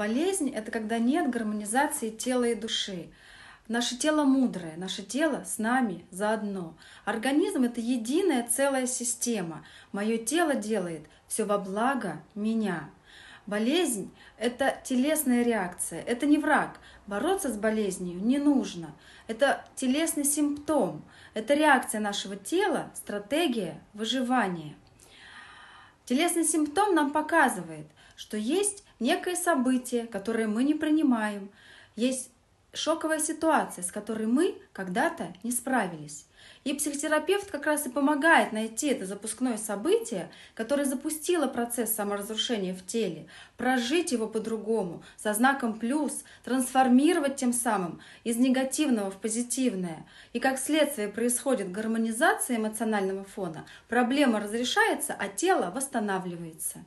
Болезнь – это когда нет гармонизации тела и души. Наше тело мудрое, наше тело с нами заодно. Организм – это единая целая система. Мое тело делает все во благо меня. Болезнь – это телесная реакция, это не враг. Бороться с болезнью не нужно. Это телесный симптом, это реакция нашего тела, стратегия выживания. Телесный симптом нам показывает, что есть некое событие, которое мы не принимаем, есть шоковая ситуация, с которой мы когда-то не справились. И психотерапевт как раз и помогает найти это запускное событие, которое запустило процесс саморазрушения в теле, прожить его по-другому, со знаком плюс, трансформировать тем самым из негативного в позитивное. И как следствие происходит гармонизация эмоционального фона, проблема разрешается, а тело восстанавливается.